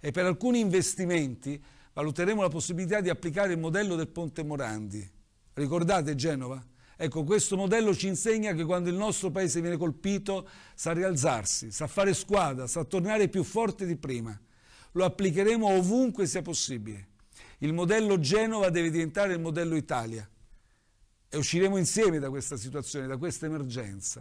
e per alcuni investimenti valuteremo la possibilità di applicare il modello del Ponte Morandi. Ricordate Genova? Ecco, questo modello ci insegna che quando il nostro paese viene colpito sa rialzarsi, sa fare squadra, sa tornare più forte di prima. Lo applicheremo ovunque sia possibile. Il modello Genova deve diventare il modello Italia e usciremo insieme da questa situazione, da questa emergenza.